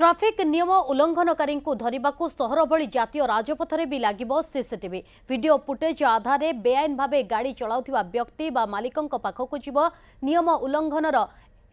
traffic নিয়ম উল্লঙ্ঘনকারী ধরবাকু সহর ভি জাতীয় রাজপথরে বি লাগিব সিসিটিভি ভিডিও ফুটেজ আধারে বেআইন ভাবে গাড়ি চলাউথিবা ব্যক্তি বা মালিকঙ্ পাখক যাব নিয়ম উল্লঙ্ঘনর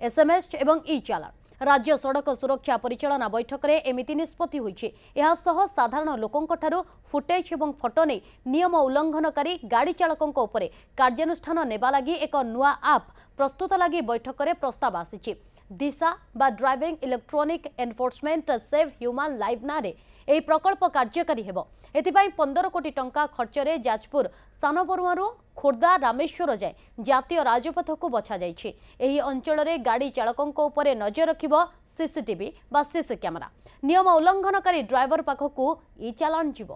এসএমএস এবং ই চালাণ রাজ্য সড়ক সুরক্ষা পরিচালনা বৈঠকরে এমিতি নিষ্পতি হয়েছে এসহ সাধারণ লোকঠার ফুটেজ এবং ফটো নেই নিয়ম উল্লঙ্ঘনকারী গাড়ি চালক উপরে কার্যানুষ্ঠান নেবা লাগি এক নূয়া আপ প্রস্তুত লাগি বৈঠকরে প্রস্তাব আসিছে দিশা বা driving electronic enforcement save human live নাঁরে এই প্রকল্প কার্যকারী হব এথিপাই পনের কোটি টঙ্কা খরচরে যাজপুর সানবরুয়ারু খোর্ধা রামেশ্বর যায় জাতীয় রাজপথকু বছা যাইছে এই অঞ্চলের গাড়ি চালকঙ্ক উপরে নজর রাখব সিসিটিভি বা সিসি ক্যামেরা নিয়ম উল্লঙ্ঘনকারী ড্রাইভর পাখক ই চালাণ যাব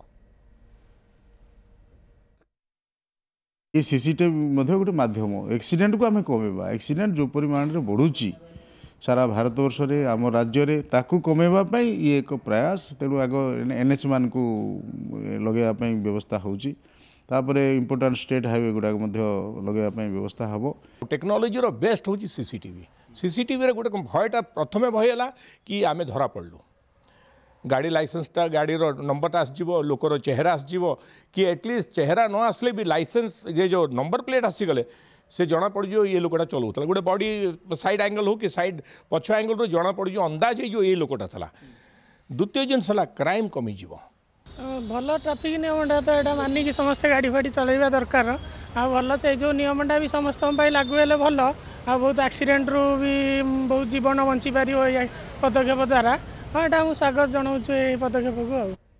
ଏ ସିସିଟିଭି ମଧ୍ୟ ଗୋଟେ ମାଧ୍ୟମ ଏକ୍ସିଡେଣ୍ଟକୁ ଆମେ କମେଇବା ଏକ୍ସିଡେଣ୍ଟ ଯେଉଁ ପରିମାଣରେ ବଢ଼ୁଛି ସାରା ଭାରତବର୍ଷରେ ଆମ ରାଜ୍ୟରେ ତାକୁ କମେଇବା ପାଇଁ ଇଏ ଏକ ପ୍ରୟାସ ତେଣୁ ଆଗ ଏନ୍ଏଚ୍ମାନଙ୍କୁ ଲଗେଇବା ପାଇଁ ବ୍ୟବସ୍ଥା ହେଉଛି ତାପରେ ଇମ୍ପୋର୍ଟାଣ୍ଟ ଷ୍ଟେଟ୍ ହାଇୱେ ଗୁଡ଼ାକ ମଧ୍ୟ ଲଗେଇବା ପାଇଁ ବ୍ୟବସ୍ଥା ହେବ ଟେକ୍ନୋଲୋଜିର ବେଷ୍ଟ ହେଉଛି ସିସିଟିଭି ସିସିଟିଭିରେ ଗୋଟେ ଭୟଟା ପ୍ରଥମେ ଭୟ ହେଲା କି ଆମେ ଧରା ପଡ଼ିଲୁ ଗାଡ଼ି ଲାଇସେନ୍ସଟା ଗାଡ଼ିର ନମ୍ବରଟା ଆସିଯିବ ଲୋକର ଚେହେରା ଆସିଯିବ କି ଆଟଲିଷ୍ଟ ଚେହେରା ନ ଆସିଲେ ବି ଲାଇସେନ୍ସ ଯେ ଯେଉଁ ନମ୍ବର ପ୍ଲେଟ୍ ଆସିଗଲେ से जना पड़ो ये लोकटा चलाऊला गोटे बडी सैड आंगल हो कि सैड पछ आंगल जना पड़ो अंदाज हो ये लोकटा था द्वितीय जिनस है क्राइम कमिज भल ट्राफिक निमटा तो यहाँ मानिक समस्त गाड़ी फाड़ी चलवा दरकार आल से जो निमटा भी समस्त लागू हेल्ले भल आ बहुत आक्सीडेट्रु भी बहुत जीवन बंची पार पदक्षेप द्वारा हाँ यहाँ मुझे स्वागत जनाऊ पदक्षेप को